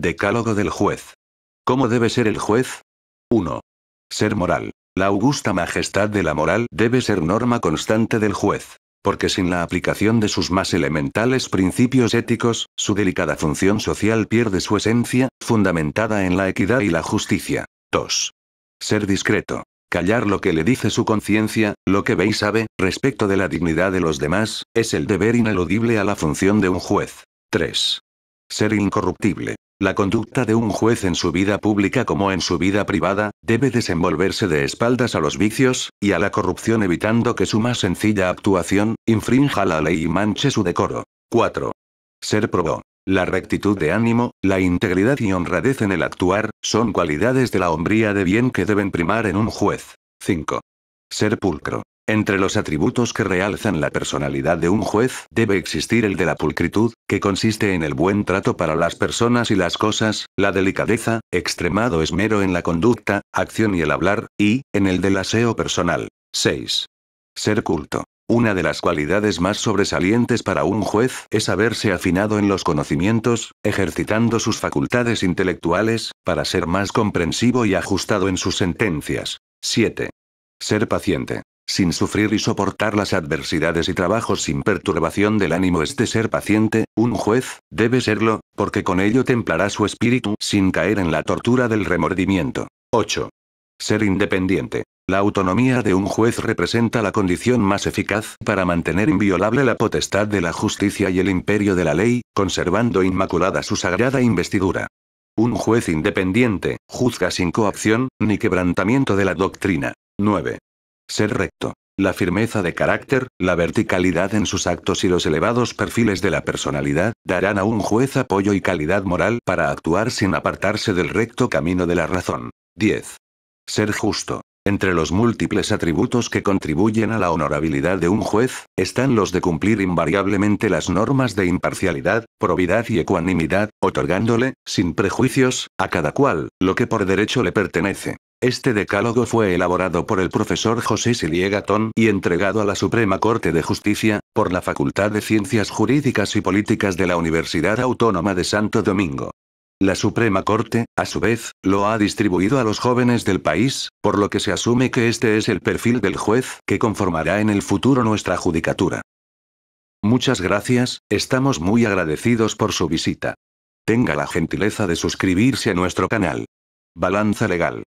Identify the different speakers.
Speaker 1: Decálogo del juez. ¿Cómo debe ser el juez? 1. Ser moral. La augusta majestad de la moral debe ser norma constante del juez, porque sin la aplicación de sus más elementales principios éticos, su delicada función social pierde su esencia, fundamentada en la equidad y la justicia. 2. Ser discreto. Callar lo que le dice su conciencia, lo que ve y sabe, respecto de la dignidad de los demás, es el deber ineludible a la función de un juez. 3. Ser incorruptible. La conducta de un juez en su vida pública como en su vida privada, debe desenvolverse de espaldas a los vicios, y a la corrupción evitando que su más sencilla actuación, infrinja la ley y manche su decoro. 4. Ser probó. La rectitud de ánimo, la integridad y honradez en el actuar, son cualidades de la hombría de bien que deben primar en un juez. 5. Ser pulcro. Entre los atributos que realzan la personalidad de un juez, debe existir el de la pulcritud, que consiste en el buen trato para las personas y las cosas, la delicadeza, extremado esmero en la conducta, acción y el hablar, y, en el del aseo personal. 6. Ser culto. Una de las cualidades más sobresalientes para un juez es haberse afinado en los conocimientos, ejercitando sus facultades intelectuales, para ser más comprensivo y ajustado en sus sentencias. 7. Ser paciente sin sufrir y soportar las adversidades y trabajos sin perturbación del ánimo este ser paciente, un juez, debe serlo, porque con ello templará su espíritu sin caer en la tortura del remordimiento. 8. Ser independiente. La autonomía de un juez representa la condición más eficaz para mantener inviolable la potestad de la justicia y el imperio de la ley, conservando inmaculada su sagrada investidura. Un juez independiente, juzga sin coacción, ni quebrantamiento de la doctrina. 9. Ser recto. La firmeza de carácter, la verticalidad en sus actos y los elevados perfiles de la personalidad, darán a un juez apoyo y calidad moral para actuar sin apartarse del recto camino de la razón. 10. Ser justo. Entre los múltiples atributos que contribuyen a la honorabilidad de un juez, están los de cumplir invariablemente las normas de imparcialidad, probidad y ecuanimidad, otorgándole, sin prejuicios, a cada cual, lo que por derecho le pertenece. Este decálogo fue elaborado por el profesor José Gatón y entregado a la Suprema Corte de Justicia, por la Facultad de Ciencias Jurídicas y Políticas de la Universidad Autónoma de Santo Domingo. La Suprema Corte, a su vez, lo ha distribuido a los jóvenes del país, por lo que se asume que este es el perfil del juez que conformará en el futuro nuestra judicatura. Muchas gracias, estamos muy agradecidos por su visita. Tenga la gentileza de suscribirse a nuestro canal. Balanza Legal.